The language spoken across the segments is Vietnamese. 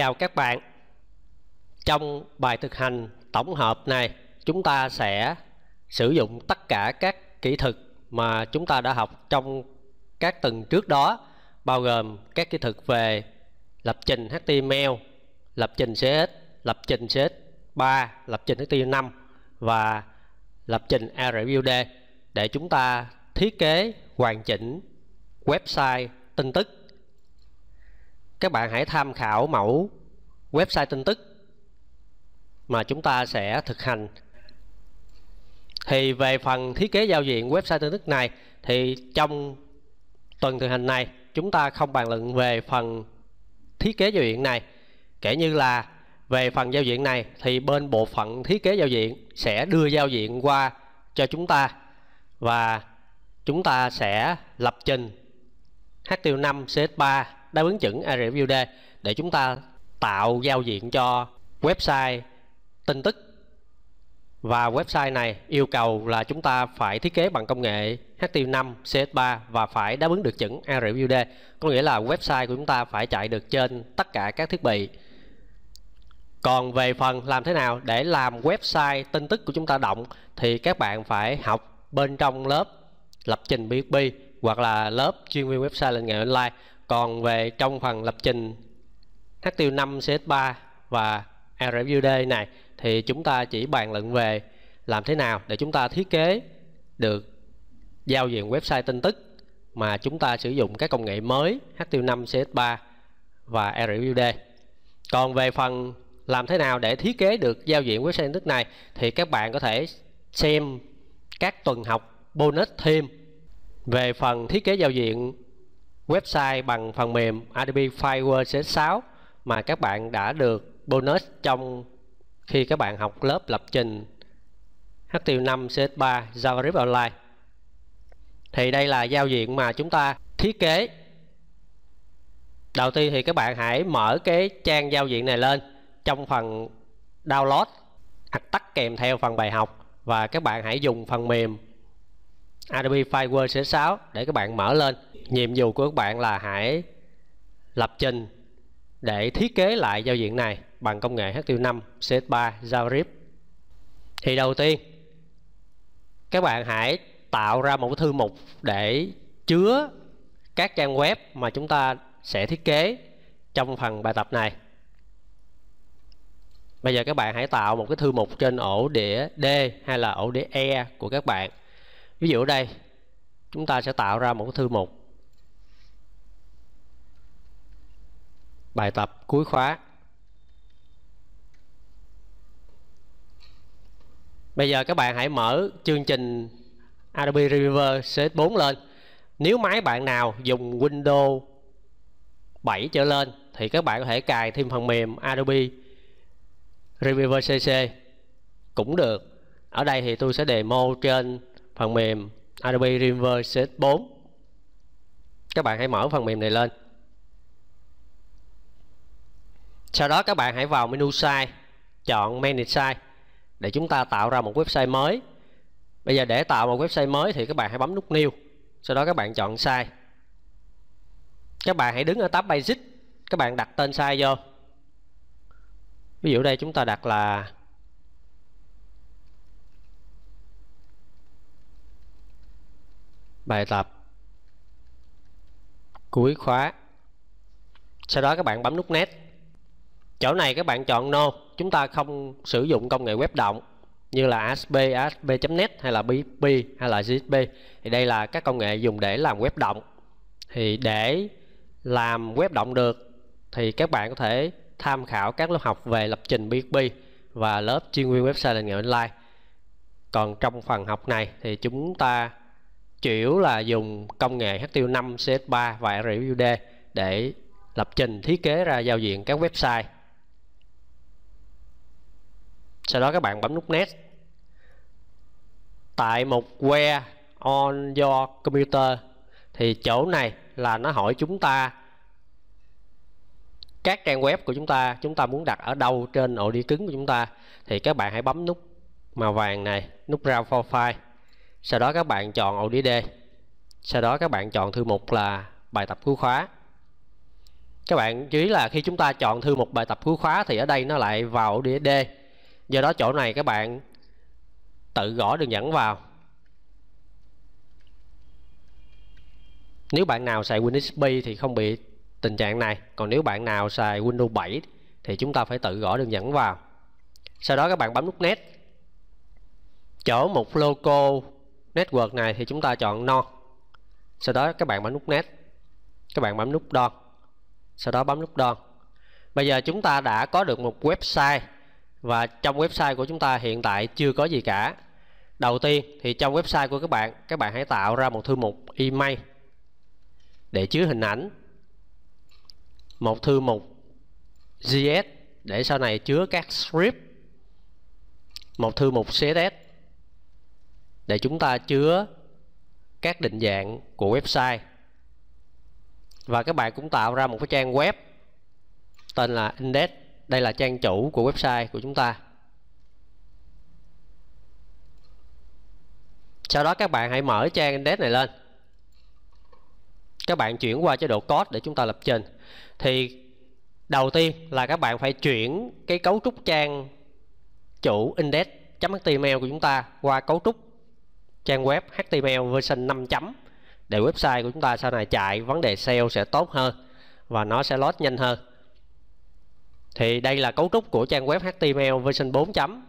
Chào các bạn Trong bài thực hành tổng hợp này Chúng ta sẽ sử dụng tất cả các kỹ thuật mà chúng ta đã học trong các tuần trước đó Bao gồm các kỹ thuật về lập trình HTML, lập trình CSS, lập trình css 3 lập trình HTML5 và lập trình RWD để chúng ta thiết kế hoàn chỉnh website tin tức các bạn hãy tham khảo mẫu website tin tức mà chúng ta sẽ thực hành thì về phần thiết kế giao diện website tin tức này thì trong tuần thực hành này chúng ta không bàn luận về phần thiết kế giao diện này kể như là về phần giao diện này thì bên bộ phận thiết kế giao diện sẽ đưa giao diện qua cho chúng ta và chúng ta sẽ lập trình HTML5 CS3 đáp ứng chuẩn ARVD để chúng ta tạo giao diện cho website tin tức và website này yêu cầu là chúng ta phải thiết kế bằng công nghệ HTML5, CS3 và phải đáp ứng được chuẩn ARVD có nghĩa là website của chúng ta phải chạy được trên tất cả các thiết bị còn về phần làm thế nào để làm website tin tức của chúng ta động thì các bạn phải học bên trong lớp lập trình PHP hoặc là lớp chuyên viên website lên nghề online còn về trong phần lập trình HTML 5 CS3 và RFUD này thì chúng ta chỉ bàn luận về làm thế nào để chúng ta thiết kế được giao diện website tin tức mà chúng ta sử dụng các công nghệ mới HTML5 CS3 và RFUD. Còn về phần làm thế nào để thiết kế được giao diện website tin tức này thì các bạn có thể xem các tuần học bonus thêm về phần thiết kế giao diện website bằng phần mềm Adobe Firewall CS6 mà các bạn đã được bonus trong khi các bạn học lớp lập trình HTML5 CS3 JavaScript Online thì đây là giao diện mà chúng ta thiết kế đầu tiên thì các bạn hãy mở cái trang giao diện này lên trong phần download hoặc tắt kèm theo phần bài học và các bạn hãy dùng phần mềm Adobe Firewall CS6 để các bạn mở lên nhiệm vụ của các bạn là hãy lập trình để thiết kế lại giao diện này bằng công nghệ HTML5 CS3 JavaScript thì đầu tiên các bạn hãy tạo ra một thư mục để chứa các trang web mà chúng ta sẽ thiết kế trong phần bài tập này bây giờ các bạn hãy tạo một cái thư mục trên ổ đĩa D hay là ổ đĩa E của các bạn ví dụ ở đây chúng ta sẽ tạo ra một cái thư mục bài tập cuối khóa bây giờ các bạn hãy mở chương trình Adobe Reaver CS4 lên nếu máy bạn nào dùng Windows 7 trở lên thì các bạn có thể cài thêm phần mềm Adobe Reaver CC cũng được ở đây thì tôi sẽ demo trên phần mềm Adobe Reaver CS4 các bạn hãy mở phần mềm này lên sau đó các bạn hãy vào menu site chọn manage site để chúng ta tạo ra một website mới bây giờ để tạo một website mới thì các bạn hãy bấm nút new sau đó các bạn chọn site các bạn hãy đứng ở tab basic các bạn đặt tên site vô ví dụ đây chúng ta đặt là bài tập cuối khóa sau đó các bạn bấm nút next chỗ này các bạn chọn no chúng ta không sử dụng công nghệ web động như là ASP, ASP.NET hay là PHP hay là GSP thì đây là các công nghệ dùng để làm web động thì để làm web động được thì các bạn có thể tham khảo các lớp học về lập trình PHP và lớp chuyên viên website nền nghệ online còn trong phần học này thì chúng ta chủ yếu là dùng công nghệ HTML5, CS3 và rwd để lập trình thiết kế ra giao diện các website sau đó các bạn bấm nút next tại mục where on your computer thì chỗ này là nó hỏi chúng ta các trang web của chúng ta chúng ta muốn đặt ở đâu trên ổ đĩa cứng của chúng ta thì các bạn hãy bấm nút màu vàng này nút ra for file sau đó các bạn chọn ổ đĩa D sau đó các bạn chọn thư mục là bài tập cuối khóa các bạn chú ý là khi chúng ta chọn thư mục bài tập cuối khóa thì ở đây nó lại vào ổ đĩa D do đó chỗ này các bạn tự gõ đường dẫn vào nếu bạn nào xài Windows XP thì không bị tình trạng này còn nếu bạn nào xài Windows 7 thì chúng ta phải tự gõ đường dẫn vào sau đó các bạn bấm nút net chỗ một local network này thì chúng ta chọn non sau đó các bạn bấm nút net các bạn bấm nút don sau đó bấm nút don bây giờ chúng ta đã có được một website và trong website của chúng ta hiện tại chưa có gì cả đầu tiên thì trong website của các bạn các bạn hãy tạo ra một thư mục email để chứa hình ảnh một thư mục JS để sau này chứa các script một thư mục CSS để chúng ta chứa các định dạng của website và các bạn cũng tạo ra một cái trang web tên là index đây là trang chủ của website của chúng ta sau đó các bạn hãy mở trang index này lên các bạn chuyển qua chế độ code để chúng ta lập trình thì đầu tiên là các bạn phải chuyển cái cấu trúc trang chủ index.html của chúng ta qua cấu trúc trang web HTML version 5 chấm để website của chúng ta sau này chạy vấn đề SEO sẽ tốt hơn và nó sẽ load nhanh hơn thì đây là cấu trúc của trang web HTML version 4 chấm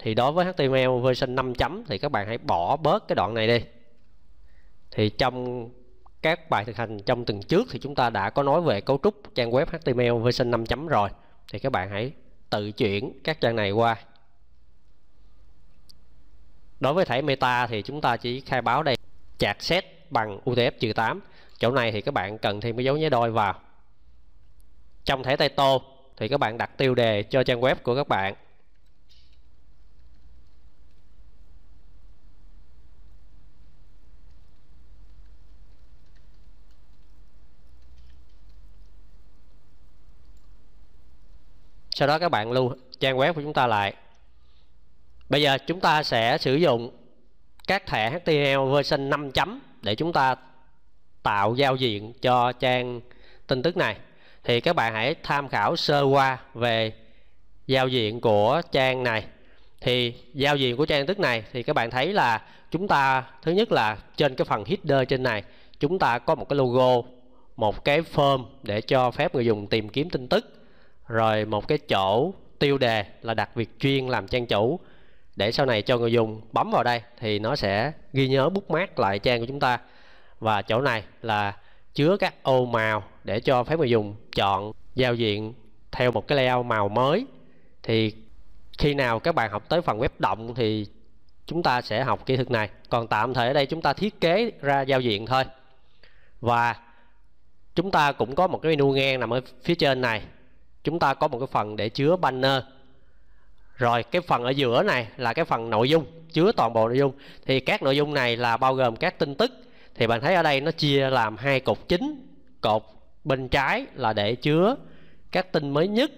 thì đối với HTML version 5 chấm thì các bạn hãy bỏ bớt cái đoạn này đi thì trong các bài thực hành trong tuần trước thì chúng ta đã có nói về cấu trúc trang web HTML version 5 chấm rồi thì các bạn hãy tự chuyển các trang này qua đối với thẻ meta thì chúng ta chỉ khai báo đây chạc set bằng UTF-8 chỗ này thì các bạn cần thêm cái dấu nháy đôi vào trong thẻ title thì các bạn đặt tiêu đề cho trang web của các bạn sau đó các bạn lưu trang web của chúng ta lại bây giờ chúng ta sẽ sử dụng các thẻ HTML version 5 chấm để chúng ta tạo giao diện cho trang tin tức này thì các bạn hãy tham khảo sơ qua về giao diện của trang này thì giao diện của trang tức này thì các bạn thấy là chúng ta thứ nhất là trên cái phần header trên này chúng ta có một cái logo một cái form để cho phép người dùng tìm kiếm tin tức rồi một cái chỗ tiêu đề là đặt việc chuyên làm trang chủ để sau này cho người dùng bấm vào đây thì nó sẽ ghi nhớ bút mát lại trang của chúng ta và chỗ này là chứa các ô màu để cho phép người dùng chọn giao diện theo một cái layout màu mới thì khi nào các bạn học tới phần web động thì chúng ta sẽ học kỹ thuật này còn tạm thời ở đây chúng ta thiết kế ra giao diện thôi và chúng ta cũng có một cái menu ngang nằm ở phía trên này chúng ta có một cái phần để chứa banner rồi cái phần ở giữa này là cái phần nội dung chứa toàn bộ nội dung thì các nội dung này là bao gồm các tin tức thì bạn thấy ở đây nó chia làm hai cột chính cột bên trái là để chứa các tin mới nhất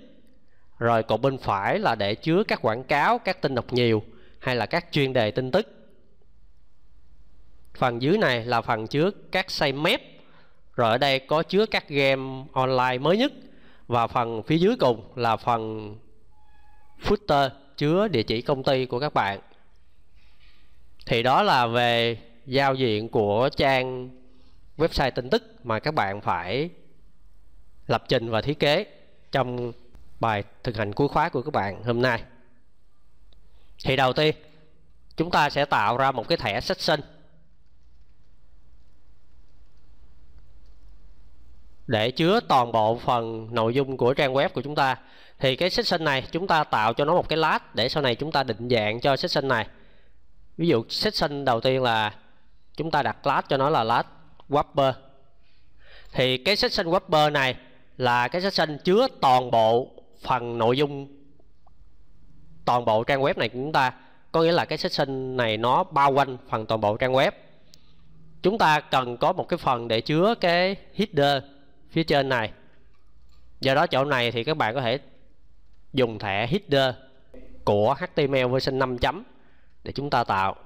rồi cột bên phải là để chứa các quảng cáo các tin đọc nhiều hay là các chuyên đề tin tức phần dưới này là phần chứa các sitemap rồi ở đây có chứa các game online mới nhất và phần phía dưới cùng là phần footer chứa địa chỉ công ty của các bạn thì đó là về giao diện của trang website tin tức mà các bạn phải lập trình và thiết kế trong bài thực hành cuối khóa của các bạn hôm nay thì đầu tiên chúng ta sẽ tạo ra một cái thẻ section để chứa toàn bộ phần nội dung của trang web của chúng ta thì cái section này chúng ta tạo cho nó một cái lát để sau này chúng ta định dạng cho section này ví dụ section đầu tiên là chúng ta đặt class cho nó là class wrapper thì cái section wrapper này là cái section chứa toàn bộ phần nội dung toàn bộ trang web này của chúng ta có nghĩa là cái section này nó bao quanh phần toàn bộ trang web chúng ta cần có một cái phần để chứa cái header phía trên này do đó chỗ này thì các bạn có thể dùng thẻ header của HTML version 5 chấm để chúng ta tạo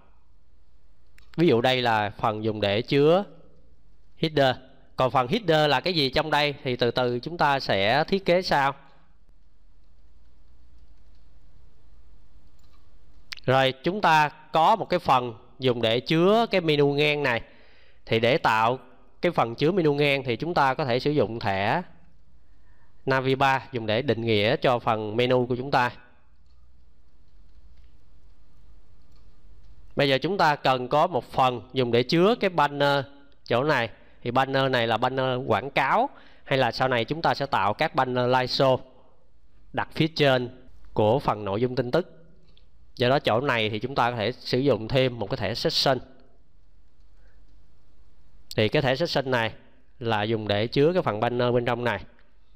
ví dụ đây là phần dùng để chứa header còn phần header là cái gì trong đây thì từ từ chúng ta sẽ thiết kế sau rồi chúng ta có một cái phần dùng để chứa cái menu ngang này thì để tạo cái phần chứa menu ngang thì chúng ta có thể sử dụng thẻ Navibar dùng để định nghĩa cho phần menu của chúng ta bây giờ chúng ta cần có một phần dùng để chứa cái banner chỗ này thì banner này là banner quảng cáo hay là sau này chúng ta sẽ tạo các banner live show đặt phía trên của phần nội dung tin tức do đó chỗ này thì chúng ta có thể sử dụng thêm một cái thẻ session thì cái thẻ session này là dùng để chứa cái phần banner bên trong này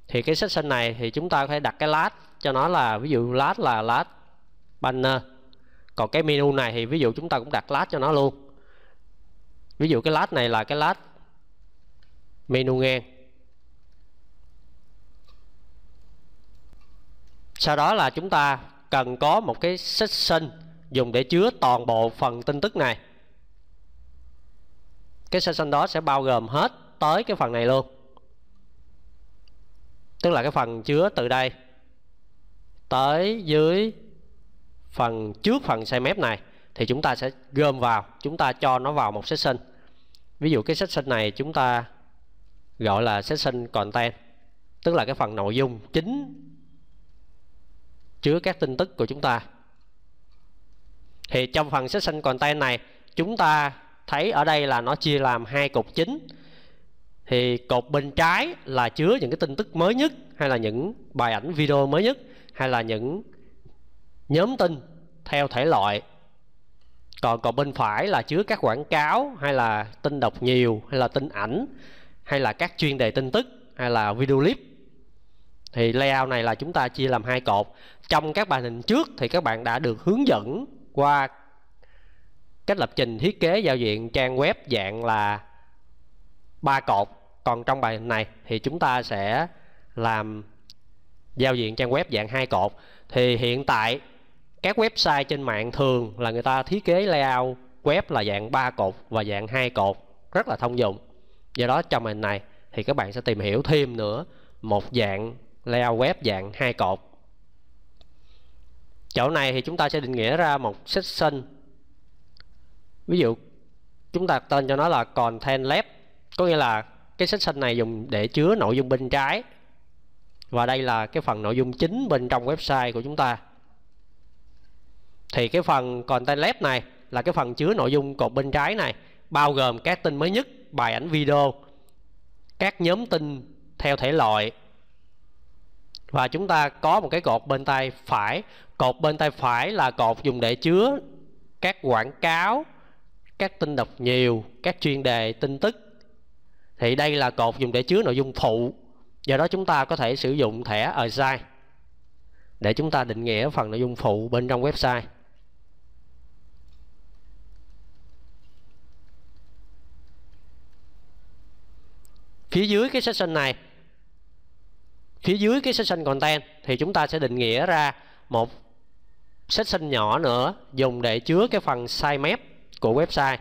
thì cái session này thì chúng ta có thể đặt cái lát cho nó là ví dụ lát là lát banner còn cái menu này thì ví dụ chúng ta cũng đặt lát cho nó luôn ví dụ cái lát này là cái lát menu ngang sau đó là chúng ta cần có một cái section dùng để chứa toàn bộ phần tin tức này cái section đó sẽ bao gồm hết tới cái phần này luôn tức là cái phần chứa từ đây tới dưới phần trước phần xây mép này thì chúng ta sẽ gom vào chúng ta cho nó vào một section ví dụ cái section này chúng ta gọi là section content tức là cái phần nội dung chính chứa các tin tức của chúng ta thì trong phần section content này chúng ta thấy ở đây là nó chia làm hai cột chính thì cột bên trái là chứa những cái tin tức mới nhất hay là những bài ảnh video mới nhất hay là những nhóm tin theo thể loại còn còn bên phải là chứa các quảng cáo hay là tin đọc nhiều hay là tin ảnh hay là các chuyên đề tin tức hay là video clip thì layout này là chúng ta chia làm hai cột trong các bài hình trước thì các bạn đã được hướng dẫn qua cách lập trình thiết kế giao diện trang web dạng là ba cột còn trong bài này thì chúng ta sẽ làm giao diện trang web dạng hai cột thì hiện tại các website trên mạng thường là người ta thiết kế layout web là dạng 3 cột và dạng hai cột rất là thông dụng do đó trong hình này thì các bạn sẽ tìm hiểu thêm nữa một dạng layout web dạng hai cột chỗ này thì chúng ta sẽ định nghĩa ra một section ví dụ chúng ta tên cho nó là content left có nghĩa là cái section này dùng để chứa nội dung bên trái và đây là cái phần nội dung chính bên trong website của chúng ta thì cái phần content lab này là cái phần chứa nội dung cột bên trái này bao gồm các tin mới nhất bài ảnh video các nhóm tin theo thể loại và chúng ta có một cái cột bên tay phải cột bên tay phải là cột dùng để chứa các quảng cáo các tin đọc nhiều các chuyên đề tin tức thì đây là cột dùng để chứa nội dung phụ do đó chúng ta có thể sử dụng thẻ assign để chúng ta định nghĩa phần nội dung phụ bên trong website phía dưới cái section này phía dưới cái section content thì chúng ta sẽ định nghĩa ra một section nhỏ nữa dùng để chứa cái phần sitemap của website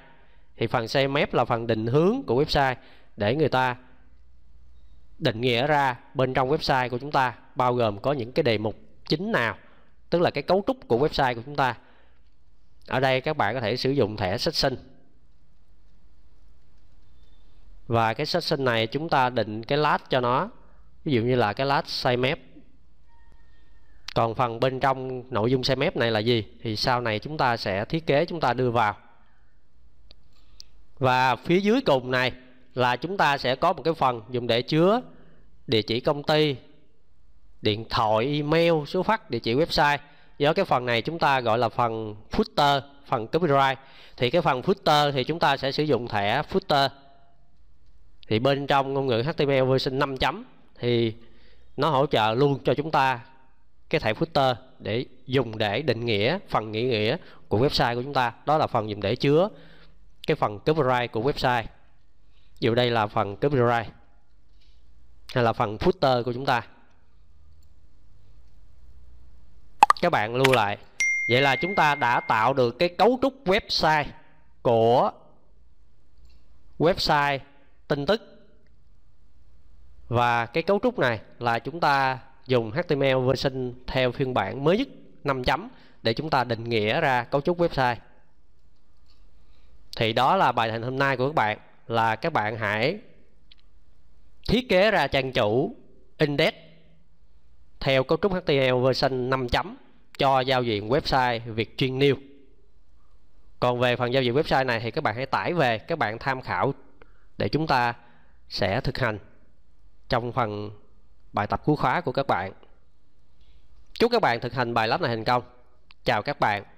thì phần sitemap là phần định hướng của website để người ta định nghĩa ra bên trong website của chúng ta bao gồm có những cái đề mục chính nào tức là cái cấu trúc của website của chúng ta ở đây các bạn có thể sử dụng thẻ section và cái section này chúng ta định cái lát cho nó ví dụ như là cái lát size map còn phần bên trong nội dung size map này là gì thì sau này chúng ta sẽ thiết kế chúng ta đưa vào và phía dưới cùng này là chúng ta sẽ có một cái phần dùng để chứa địa chỉ công ty điện thoại email số fax địa chỉ website do cái phần này chúng ta gọi là phần footer phần copyright thì cái phần footer thì chúng ta sẽ sử dụng thẻ footer thì bên trong ngôn ngữ HTML version 5 chấm thì nó hỗ trợ luôn cho chúng ta cái thẻ footer để dùng để định nghĩa phần nghĩa nghĩa của website của chúng ta đó là phần dùng để chứa cái phần copyright của website dù đây là phần copyright hay là phần footer của chúng ta các bạn lưu lại vậy là chúng ta đã tạo được cái cấu trúc website của website tin tức và cái cấu trúc này là chúng ta dùng HTML version theo phiên bản mới nhất 5 chấm để chúng ta định nghĩa ra cấu trúc website thì đó là bài thành hôm nay của các bạn là các bạn hãy thiết kế ra trang chủ index theo cấu trúc HTML version 5 chấm cho giao diện website Việt Chuyên News còn về phần giao diện website này thì các bạn hãy tải về các bạn tham khảo để chúng ta sẽ thực hành trong phần bài tập cuối khóa của các bạn chúc các bạn thực hành bài lớp này thành công chào các bạn